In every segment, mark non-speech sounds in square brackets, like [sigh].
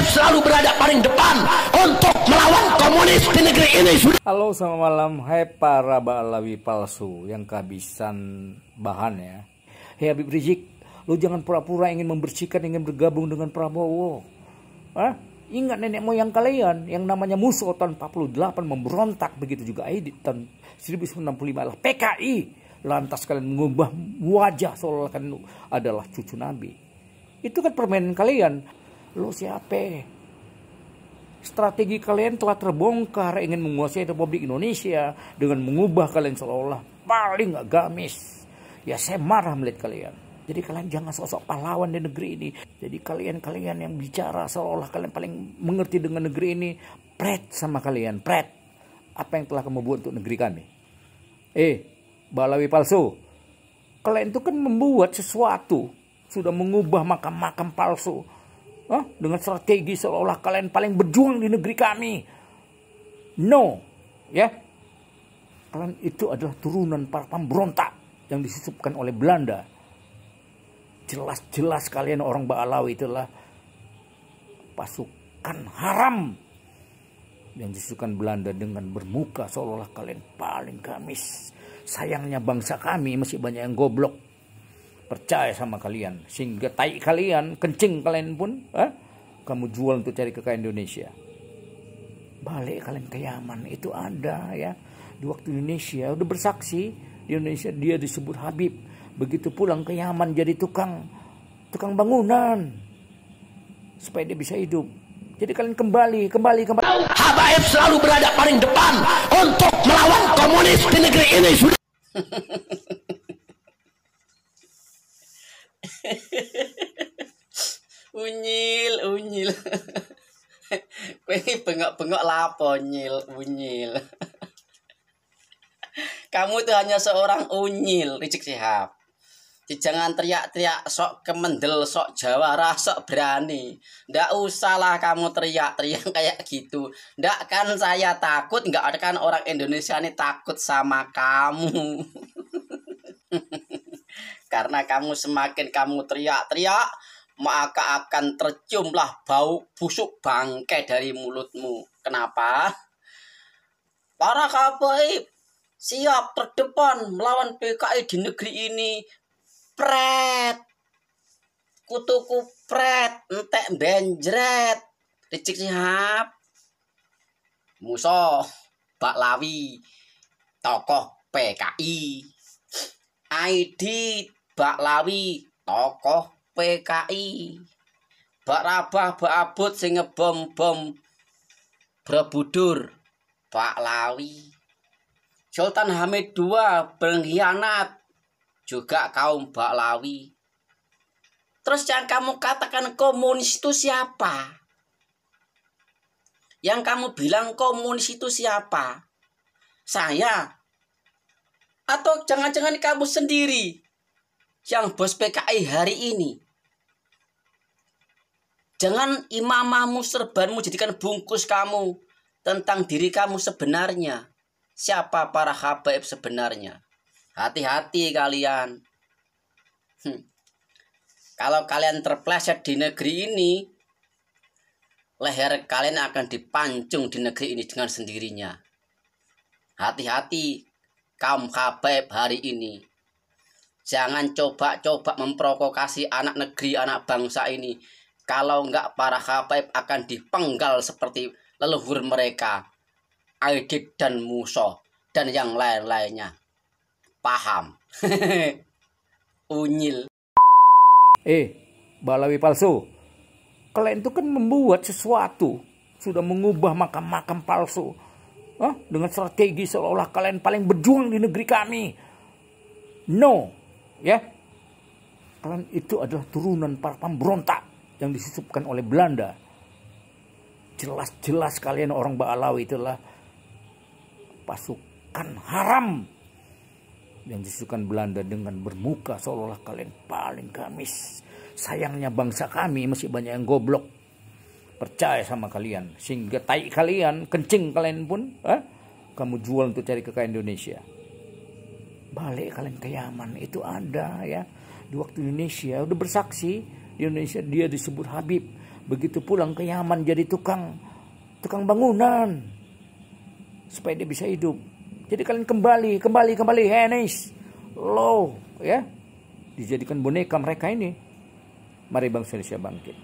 Aceh selalu berada paling depan untuk melawan komunis di negeri ini. Halo, selamat malam. Hai para balawi palsu yang kehabisan bahan ya. Hei Habib Rizik, lu jangan pura-pura ingin membersihkan, ingin bergabung dengan Prabowo. Hah? Ingat nenek moyang kalian yang namanya musuh tahun 48 memberontak begitu juga eh, di tahun 1965 adalah PKI. Lantas kalian mengubah wajah seolah-olah kalian adalah cucu Nabi. Itu kan permainan kalian lo siapa? Strategi kalian telah terbongkar ingin menguasai Republik Indonesia dengan mengubah kalian seolah-olah paling gamis Ya saya marah melihat kalian. Jadi kalian jangan sosok pahlawan di negeri ini. Jadi kalian-kalian yang bicara seolah-olah kalian paling mengerti dengan negeri ini. Pret sama kalian, pret. Apa yang telah kamu buat untuk negeri kami? Eh, balawi palsu. Kalian itu kan membuat sesuatu. Sudah mengubah makam-makam palsu huh? dengan strategi seolah olah kalian paling berjuang di negeri kami. No, ya. Kalian itu adalah turunan para pemberontak yang disusupkan oleh Belanda. Jelas-jelas kalian orang Baalawi itulah pasukan haram yang disusupkan Belanda dengan bermuka seolah-olah kalian paling gamis. Sayangnya bangsa kami masih banyak yang goblok percaya sama kalian sehingga tai kalian kencing kalian pun eh, kamu jual untuk cari kekayaan Indonesia balik kalian ke Yaman itu ada ya di waktu Indonesia udah bersaksi di Indonesia dia disebut Habib begitu pulang ke Yaman jadi tukang tukang bangunan supaya dia bisa hidup jadi kalian kembali, kembali, kembali. Habaib selalu berada paling depan untuk melawan komunis di negeri ini. Sudah. [laughs] [laughs] unyil unyil [laughs] kue ini bengok-bengok lapo unyil unyil [laughs] kamu itu hanya seorang unyil Rizik Sihab jangan teriak-teriak sok kemendel sok jawara sok berani ndak usahlah kamu teriak-teriak kayak gitu ndak kan saya takut nggak ada kan orang Indonesia ini takut sama kamu karena kamu semakin kamu teriak-teriak, maka akan terciumlah bau busuk bangkai dari mulutmu. Kenapa? Para kabaib siap terdepan melawan PKI di negeri ini. Pret. Kutuku pret, entek benjret. Ricik sihap Muso Baklawi tokoh PKI. ID Baklawi, tokoh PKI. Bak Rabah, Bak Abud sing ngebom-bom Brebudur, Baklawi. Sultan Hamid II pengkhianat juga kaum Baklawi. Terus yang kamu katakan komunis itu siapa? Yang kamu bilang komunis itu siapa? Saya? Atau jangan-jangan kamu sendiri? yang bos PKI hari ini. Jangan imamahmu serbanmu jadikan bungkus kamu tentang diri kamu sebenarnya. Siapa para habaib sebenarnya? Hati-hati kalian. Hmm. Kalau kalian terpleset di negeri ini, leher kalian akan dipancung di negeri ini dengan sendirinya. Hati-hati kaum habaib hari ini. Jangan coba-coba memprovokasi anak negeri, anak bangsa ini. Kalau enggak, para habaib akan dipenggal seperti leluhur mereka. AIDIT dan MUSO dan yang lain-lainnya. Paham? [laughs] Unyil. Eh, Balawi palsu. Kalian itu kan membuat sesuatu. Sudah mengubah makam-makam palsu. Hah? Dengan strategi seolah-olah kalian paling berjuang di negeri kami. No, ya kalian itu adalah turunan para pemberontak yang disusupkan oleh Belanda jelas-jelas kalian orang Baalawi itulah pasukan haram yang disusupkan Belanda dengan bermuka seolah-olah kalian paling gamis sayangnya bangsa kami masih banyak yang goblok percaya sama kalian sehingga tai kalian kencing kalian pun eh, kamu jual untuk cari kekayaan Indonesia balik kalian ke Yaman itu ada ya di waktu Indonesia udah bersaksi di Indonesia dia disebut Habib begitu pulang ke Yaman jadi tukang tukang bangunan supaya dia bisa hidup jadi kalian kembali kembali kembali Henis loh ya dijadikan boneka mereka ini mari bangsa Indonesia bangkit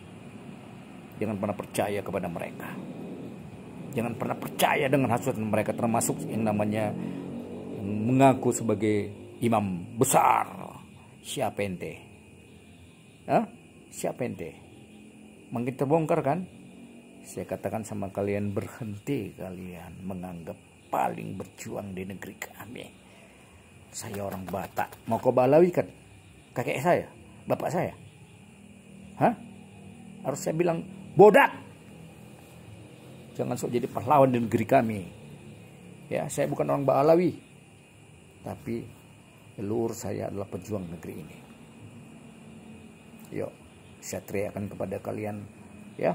jangan pernah percaya kepada mereka jangan pernah percaya dengan hasutan mereka termasuk yang namanya mengaku sebagai imam besar. Siapa ente? Hah? Siapa ente? mungkin terbongkar kan? Saya katakan sama kalian berhenti kalian menganggap paling berjuang di negeri kami. Saya orang Batak. Mau ke Balawi kan? Kakek saya? Bapak saya? Hah? Harus saya bilang bodak. Jangan sok jadi pahlawan di negeri kami. Ya, saya bukan orang Balawi tapi leluhur saya adalah pejuang negeri ini yuk saya teriakan kepada kalian ya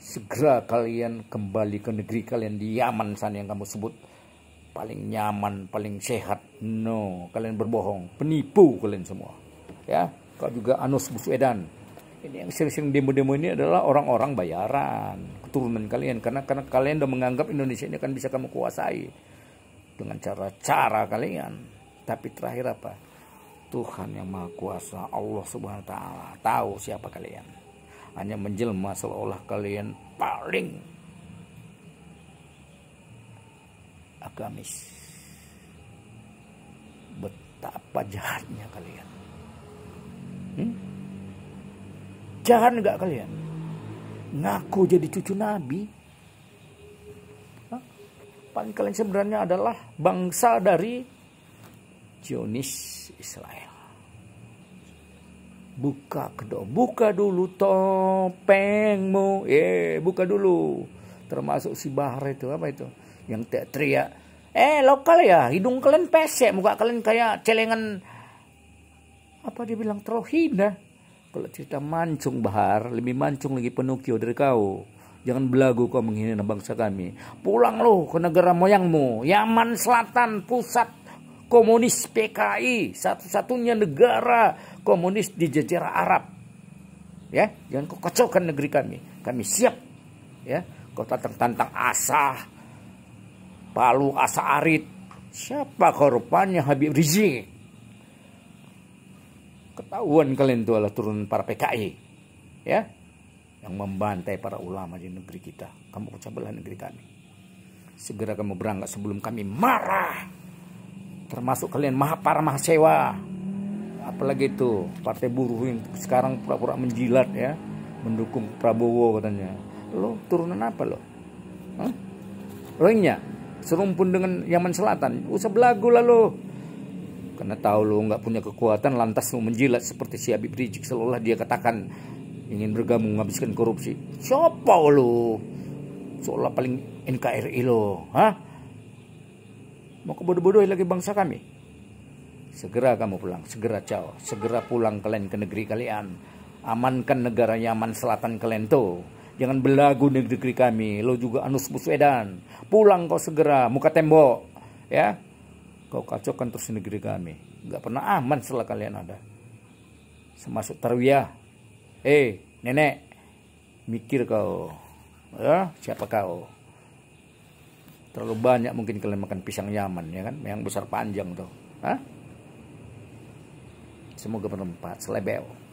segera kalian kembali ke negeri kalian di Yaman sana yang kamu sebut paling nyaman, paling sehat. No, kalian berbohong, penipu kalian semua. Ya, kau juga Anus Buswedan. Ini yang sering-sering demo-demo ini adalah orang-orang bayaran, keturunan kalian karena karena kalian udah menganggap Indonesia ini akan bisa kamu kuasai dengan cara-cara kalian tapi terakhir apa Tuhan yang maha kuasa Allah subhanahu wa ta'ala tahu siapa kalian hanya menjelma seolah kalian paling agamis betapa jahatnya kalian hmm? jahat enggak kalian ngaku jadi cucu nabi Bani kalian sebenarnya adalah bangsa dari Zionis Israel. Buka kedok, buka dulu topengmu, ye, buka dulu. Termasuk si Bahar itu apa itu? Yang teriak, eh lokal ya, hidung kalian pesek, muka kalian kayak celengan apa dia bilang terlalu hina. Kalau cerita mancung Bahar, lebih mancung lagi penukio dari kau. Jangan belagu kau menghina bangsa kami. Pulang lo ke negara moyangmu. Yaman Selatan pusat komunis PKI. Satu-satunya negara komunis di jajaran Arab. Ya, jangan kau kacaukan negeri kami. Kami siap. Ya, kau tantang-tantang Asah, Palu, Asa Arit. Siapa rupanya Habib Rizieq Ketahuan kalian itu adalah turun para PKI. Ya, yang membantai para ulama di negeri kita. Kamu pecah belah negeri kami. Segera kamu berangkat sebelum kami marah. Termasuk kalian maha para maha sewa. Apalagi itu partai buruh yang sekarang pura-pura menjilat ya. Mendukung Prabowo katanya. Lo turunan apa lo? Hah? Rohingya serumpun dengan Yaman Selatan. Usah belagu lah lo. Karena tahu lo nggak punya kekuatan lantas lo menjilat seperti si Habib Rizik seolah dia katakan ingin bergabung menghabiskan korupsi siapa lo seolah paling NKRI lo hah mau kebodoh-bodohin lagi bangsa kami segera kamu pulang segera caw segera pulang kalian ke negeri kalian amankan negara Yaman Selatan kalian tuh jangan belagu negeri kami lo juga Anus Buswedan pulang kau segera muka tembok ya kau kacaukan terus negeri kami Gak pernah aman setelah kalian ada semasuk tarwiyah eh nenek mikir kau ya siapa kau terlalu banyak mungkin kalian makan pisang nyaman ya kan yang besar panjang tuh Hah? semoga bermanfaat. selebel